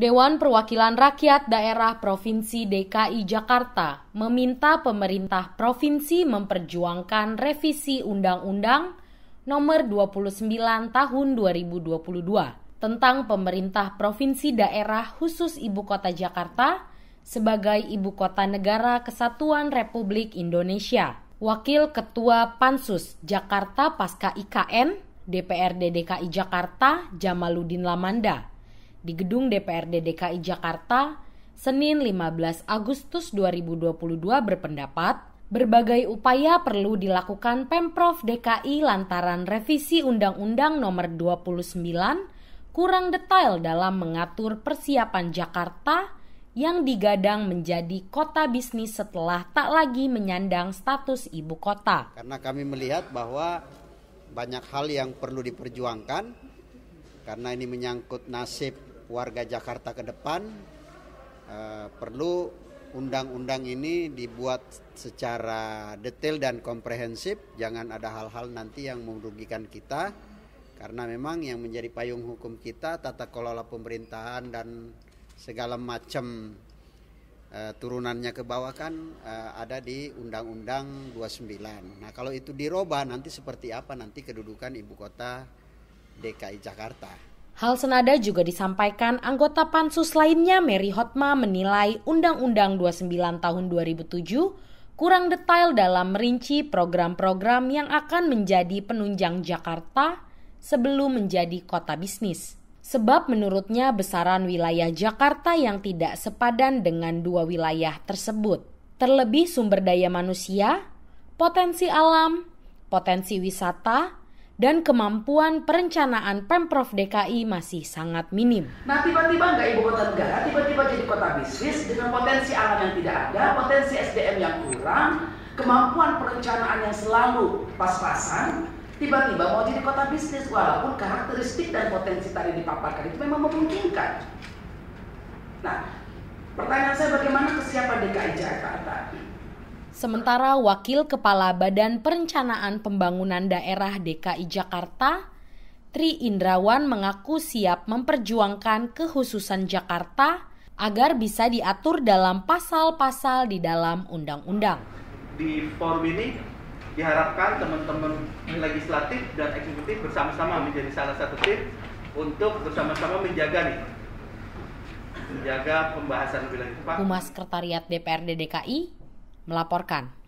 Dewan Perwakilan Rakyat Daerah Provinsi DKI Jakarta meminta pemerintah provinsi memperjuangkan revisi Undang-Undang Nomor 29 Tahun 2022 tentang pemerintah provinsi daerah khusus ibu kota Jakarta sebagai ibu kota negara kesatuan Republik Indonesia. Wakil Ketua Pansus Jakarta Pasca IKN DPRD DKI Jakarta Jamaludin Lamanda di gedung DPRD DKI Jakarta Senin 15 Agustus 2022 berpendapat Berbagai upaya perlu dilakukan Pemprov DKI lantaran revisi Undang-Undang Nomor 29 kurang detail dalam mengatur persiapan Jakarta yang digadang menjadi kota bisnis setelah tak lagi menyandang status ibu kota. Karena kami melihat bahwa banyak hal yang perlu diperjuangkan karena ini menyangkut nasib warga Jakarta ke depan eh, perlu undang-undang ini dibuat secara detail dan komprehensif, jangan ada hal-hal nanti yang merugikan kita karena memang yang menjadi payung hukum kita tata kelola pemerintahan dan segala macam uh, turunannya ke bawah kan uh, ada di Undang-Undang 29. Nah, kalau itu diroba nanti seperti apa nanti kedudukan ibu kota DKI Jakarta? Hal senada juga disampaikan anggota pansus lainnya Mary Hotma menilai Undang-Undang 29 tahun 2007 kurang detail dalam merinci program-program yang akan menjadi penunjang Jakarta sebelum menjadi kota bisnis. Sebab menurutnya besaran wilayah Jakarta yang tidak sepadan dengan dua wilayah tersebut. Terlebih sumber daya manusia, potensi alam, potensi wisata, dan kemampuan perencanaan Pemprov DKI masih sangat minim. Nah tiba-tiba nggak ibu kota negara, tiba-tiba jadi kota bisnis dengan potensi alam yang tidak ada, potensi SDM yang kurang, kemampuan perencanaan yang selalu pas-pasan, tiba-tiba mau jadi kota bisnis walaupun karakteristik dan potensi tadi dipaparkan itu memang memungkinkan. Nah, pertanyaan saya bagaimana kesiapan DKI Jakarta? Sementara Wakil Kepala Badan Perencanaan Pembangunan Daerah DKI Jakarta, Tri Indrawan mengaku siap memperjuangkan kehususan Jakarta agar bisa diatur dalam pasal-pasal di dalam undang-undang. Di forum ini diharapkan teman-teman legislatif dan eksekutif bersama-sama menjadi salah satu tim untuk bersama-sama menjaga nih menjaga pembahasan lebih lanjut. Humas Sekretariat DPRD DKI melaporkan